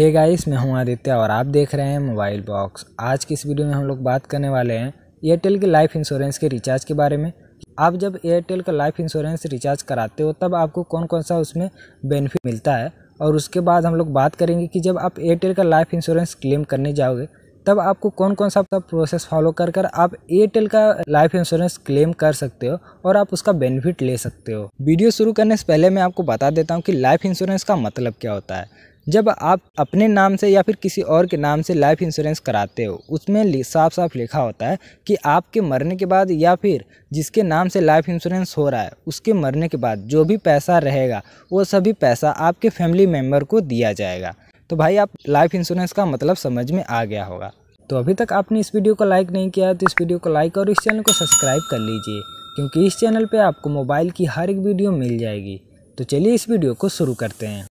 hey guys मैं हूं आदित्य और आप देख रहे हैं मोबाइल बॉक्स आज की इस वीडियो में हम लोग बात करने वाले हैं एयरटेल के लाइफ इंश्योरेंस के रिचार्ज के बारे में आप जब एयरटेल का लाइफ इंश्योरेंस रिचार्ज कराते हो तब आपको कौन कौन सा उसमें बेनिफिट मिलता है और उसके बाद हम लोग बात करेंगे कि जब आप एयरटेल का लाइफ इंश्योरेंस क्लेम करने जाओगे तब आपको कौन कौन सा प्रोसेस फॉलो कर कर आप एयरटेल का लाइफ इंश्योरेंस क्लेम कर सकते हो और आप उसका बेनिफिट ले सकते हो वीडियो शुरू करने से पहले मैं आपको बता देता हूँ कि लाइफ इंश्योरेंस का मतलब क्या होता है जब आप अपने नाम से या फिर किसी और के नाम से लाइफ इंश्योरेंस कराते हो उसमें साफ साफ लिखा होता है कि आपके मरने के बाद या फिर जिसके नाम से लाइफ इंश्योरेंस हो रहा है उसके मरने के बाद जो भी पैसा रहेगा वो सभी पैसा आपके फैमिली मेम्बर को दिया जाएगा तो भाई आप लाइफ इंश्योरेंस का मतलब समझ में आ गया होगा तो अभी तक आपने इस वीडियो को लाइक नहीं किया तो इस वीडियो को लाइक और इस चैनल को सब्सक्राइब कर लीजिए क्योंकि इस चैनल पे आपको मोबाइल की हर एक वीडियो मिल जाएगी तो चलिए इस वीडियो को शुरू करते हैं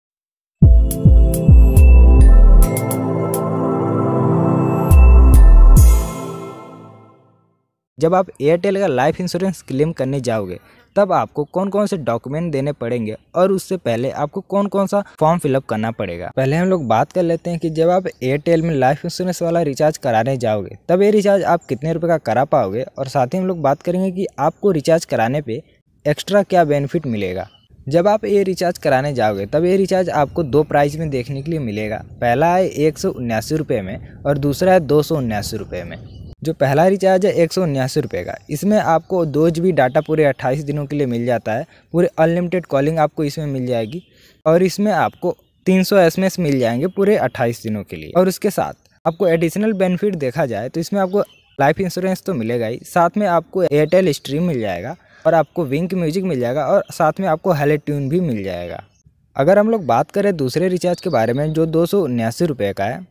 जब आप एयरटेल का लाइफ इंश्योरेंस क्लेम करने जाओगे तब आपको कौन कौन से डॉक्यूमेंट देने पड़ेंगे और उससे पहले आपको कौन कौन सा फॉर्म फिलअप करना पड़ेगा पहले हम लोग बात कर लेते हैं कि जब आप एयरटेल में लाइफ इंश्योरेंस वाला रिचार्ज कराने जाओगे तब ये रिचार्ज आप कितने रुपये का करा पाओगे और साथ ही हम लोग बात करेंगे कि आपको रिचार्ज कराने पर एक्स्ट्रा क्या बेनिफिट मिलेगा जब आप ये रिचार्ज कराने जाओगे तब ये रिचार्ज आपको दो प्राइस में देखने के लिए मिलेगा पहला है एक सौ में और दूसरा है दो सौ में जो पहला रिचार्ज है एक सौ उन्यासी रुपये का इसमें आपको दो जी बी डाटा पूरे अट्ठाईस दिनों के लिए मिल जाता है पूरे अनलिमिटेड कॉलिंग आपको इसमें मिल जाएगी और इसमें आपको तीन सौ एस एम एस मिल जाएंगे पूरे अट्ठाईस दिनों के लिए और उसके साथ आपको एडिशनल बेनिफिट देखा जाए तो इसमें आपको लाइफ इंश्योरेंस तो मिलेगा ही साथ में आपको एयरटेल स्ट्रीम मिल जाएगा और आपको विंक म्यूजिक मिल जाएगा और साथ में आपको हेले ट्यून भी मिल जाएगा अगर हम लोग बात करें दूसरे रिचार्ज के बारे में जो दो सौ उन्यासी रुपये का है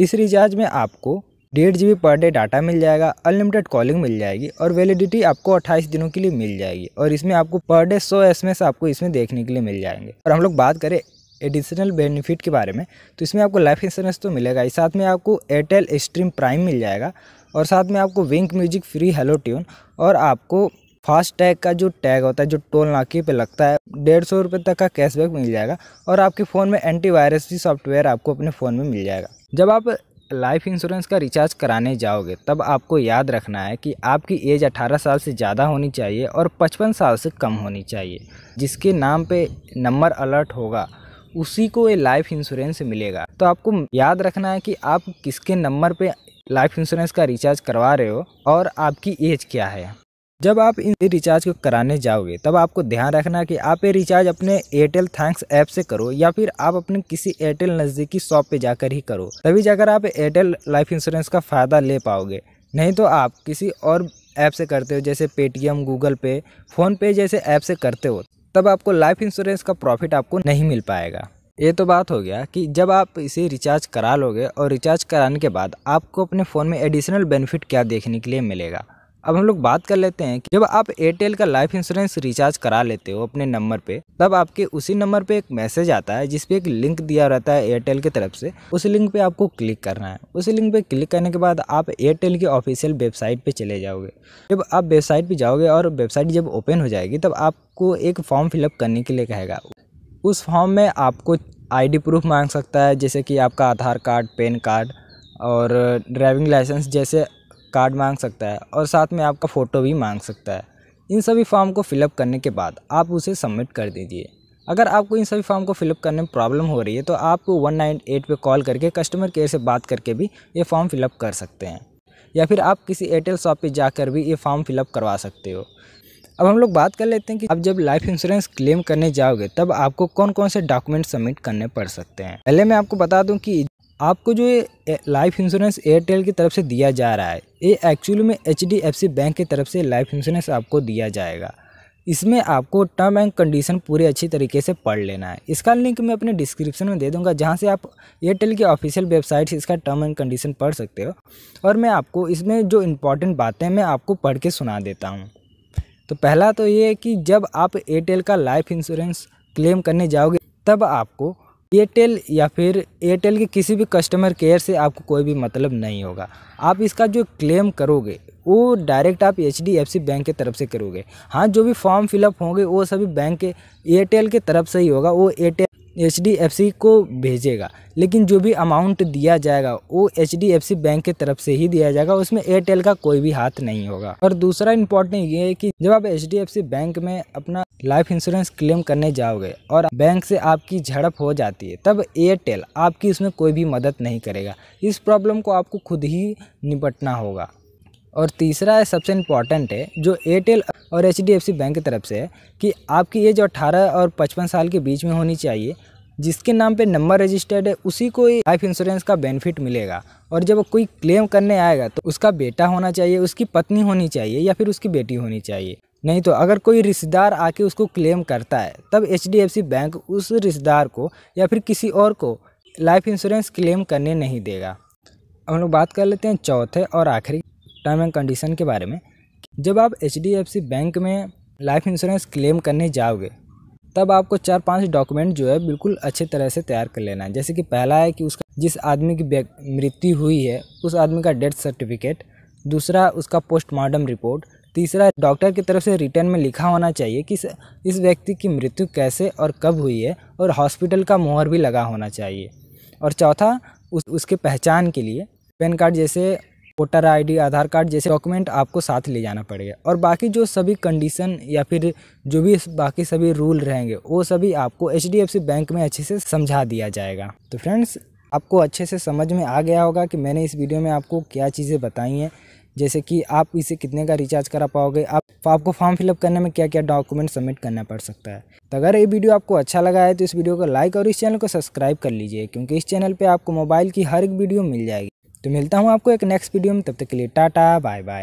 इस रिचार्ज में आपको डेढ़ जी पर डे डाटा मिल जाएगा अनलिमिटेड कॉलिंग मिल जाएगी और वैलिडिटी आपको 28 दिनों के लिए मिल जाएगी और इसमें आपको पर डे सौ एस आपको इसमें देखने के लिए मिल जाएंगे और हम लोग बात करें एडिशनल बेनिफिट के बारे में तो इसमें आपको लाइफ इंश्योरेंस तो मिलेगा ही साथ में आपको एयरटेल स्ट्रीम प्राइम मिल जाएगा और साथ में आपको Wynk music free hello tune और आपको फास्ट टैग का जो टैग होता है जो टोल नाके पे लगता है डेढ़ सौ रुपये तक का कैशबैक मिल जाएगा और आपके फ़ोन में एंटीवायरस भी सॉफ्टवेयर आपको अपने फ़ोन में मिल जाएगा जब आप लाइफ इंश्योरेंस का रिचार्ज कराने जाओगे तब आपको याद रखना है कि आपकी एज 18 साल से ज़्यादा होनी चाहिए और 55 साल से कम होनी चाहिए जिसके नाम पे नंबर अलर्ट होगा उसी को ये लाइफ इंश्योरेंस मिलेगा तो आपको याद रखना है कि आप किसके नंबर पे लाइफ इंश्योरेंस का रिचार्ज करवा रहे हो और आपकी एज क्या है जब आप इन रिचार्ज को कराने जाओगे तब आपको ध्यान रखना कि आप ये रिचार्ज अपने एयरटेल थैंक्स ऐप से करो या फिर आप अपने किसी एयरटेल नज़दीकी शॉप पे जाकर ही करो तभी जाकर आप एयरटेल लाइफ इंश्योरेंस का फ़ायदा ले पाओगे नहीं तो आप किसी और ऐप से करते हो जैसे पेटीएम गूगल पे फ़ोनपे जैसे ऐप से करते हो तब आपको लाइफ इंश्योरेंस का प्रॉफिट आपको नहीं मिल पाएगा ये तो बात हो गया कि जब आप इसे रिचार्ज करा लोगे और रिचार्ज कराने के बाद आपको अपने फ़ोन में एडिशनल बेनिफिट क्या देखने के लिए मिलेगा अब हम लोग बात कर लेते हैं कि जब आप एयरटेल का लाइफ इंश्योरेंस रिचार्ज करा लेते हो अपने नंबर पे तब आपके उसी नंबर पे एक मैसेज आता है जिसपे एक लिंक दिया रहता है एयरटेल की तरफ से उस लिंक पे आपको क्लिक करना है उस लिंक पे क्लिक करने के बाद आप एयरटेल की ऑफिशियल वेबसाइट पे चले जाओगे जब आप वेबसाइट पर जाओगे और वेबसाइट जब ओपन हो जाएगी तब आपको एक फॉर्म फिलअप करने के लिए कहेगा उस फॉर्म में आपको आई प्रूफ मांग सकता है जैसे कि आपका आधार कार्ड पेन कार्ड और ड्राइविंग लाइसेंस जैसे कार्ड मांग सकता है और साथ में आपका फ़ोटो भी मांग सकता है इन सभी फॉर्म को फिलअप करने के बाद आप उसे सबमिट कर दीजिए अगर आपको इन सभी फॉर्म को फिलअप करने में प्रॉब्लम हो रही है तो आप वन नाइन एट पर कॉल करके कस्टमर केयर से बात करके भी ये फॉर्म फिलअप कर सकते हैं या फिर आप किसी एयरटेल शॉप पर जाकर भी ये फॉर्म फिलअप करवा सकते हो अब हम लोग बात कर लेते हैं कि आप जब लाइफ इंश्योरेंस क्लेम करने जाओगे तब आपको कौन कौन से डॉक्यूमेंट सबमिट करने पड़ सकते हैं पहले मैं आपको बता दूं कि आपको जो ये लाइफ इंश्योरेंस एयरटेल की तरफ से दिया जा रहा है ये एक्चुअली में एच बैंक की तरफ से लाइफ इंश्योरेंस आपको दिया जाएगा इसमें आपको टर्म एंड कंडीशन पूरे अच्छी तरीके से पढ़ लेना है इसका लिंक मैं अपने डिस्क्रिप्शन में दे दूंगा जहां से आप एयरटेल की ऑफिशियल वेबसाइट से इसका टर्म एंड कंडीशन पढ़ सकते हो और मैं आपको इसमें जो इम्पॉर्टेंट बातें मैं आपको पढ़ के सुना देता हूँ तो पहला तो ये है कि जब आप एयरटेल का लाइफ इंश्योरेंस क्लेम करने जाओगे तब आपको एयरटेल या फिर एयरटेल के किसी भी कस्टमर केयर से आपको कोई भी मतलब नहीं होगा आप इसका जो क्लेम करोगे वो डायरेक्ट आप H D F C bank के तरफ से करोगे हाँ जो भी फॉर्म फिलअप होंगे वो सभी बैंक के एयरटेल के तरफ से ही होगा वो Airtel H D F C को भेजेगा लेकिन जो भी अमाउंट दिया जाएगा वो H D F C bank के तरफ से ही दिया जाएगा उसमें एयरटेल का कोई भी हाथ नहीं होगा और दूसरा इम्पोर्टेंट ये है कि जब आप H D F C bank में अपना लाइफ इंश्योरेंस क्लेम करने जाओगे और बैंक से आपकी झड़प हो जाती है तब एयरटेल आपकी इसमें कोई भी मदद नहीं करेगा इस प्रॉब्लम को आपको खुद ही निपटना होगा और तीसरा है सबसे इम्पॉर्टेंट है जो एयरटेल और एच बैंक की तरफ से है कि आपकी एज 18 और 55 साल के बीच में होनी चाहिए जिसके नाम पे नंबर रजिस्टर्ड है उसी को लाइफ इंश्योरेंस का बेनिफिट मिलेगा और जब कोई क्लेम करने आएगा तो उसका बेटा होना चाहिए उसकी पत्नी होनी चाहिए या फिर उसकी बेटी होनी चाहिए नहीं तो अगर कोई रिश्तेदार आके उसको क्लेम करता है तब एच बैंक उस रिश्तेदार को या फिर किसी और को लाइफ इंश्योरेंस क्लेम करने नहीं देगा हम लोग बात कर लेते हैं चौथे और आखिरी टर्म एंड कंडीशन के बारे में जब आप एच बैंक में लाइफ इंश्योरेंस क्लेम करने जाओगे तब आपको चार पांच डॉक्यूमेंट जो है बिल्कुल अच्छे तरह से तैयार कर लेना है जैसे कि पहला है कि उसका जिस आदमी की मृत्यु हुई है उस आदमी का डेथ सर्टिफिकेट दूसरा उसका पोस्टमार्टम रिपोर्ट तीसरा डॉक्टर की तरफ से रिटर्न में लिखा होना चाहिए कि इस व्यक्ति की मृत्यु कैसे और कब हुई है और हॉस्पिटल का मोहर भी लगा होना चाहिए और चौथा उस उसके पहचान के लिए पैन कार्ड जैसे वोटर आईडी आधार कार्ड जैसे डॉक्यूमेंट आपको साथ ले जाना पड़ेगा और बाकी जो सभी कंडीशन या फिर जो भी बाकी सभी रूल रहेंगे वो सभी आपको एच बैंक में अच्छे से समझा दिया जाएगा तो फ्रेंड्स आपको अच्छे से समझ में आ गया होगा कि मैंने इस वीडियो में आपको क्या चीज़ें बताई हैं जैसे कि आप इसे कितने का रिचार्ज करा पाओगे आप तो आपको फॉर्म फिलअप करने में क्या क्या डॉक्यूमेंट सबमिट करना पड़ सकता है तो अगर ये वीडियो आपको अच्छा लगा है तो इस वीडियो को लाइक और इस चैनल को सब्सक्राइब कर लीजिए क्योंकि इस चैनल पर आपको मोबाइल की हर एक वीडियो मिल जाएगी तो मिलता हूँ आपको एक नेक्स्ट वीडियो में तब तक के लिए टाटा बाय बाय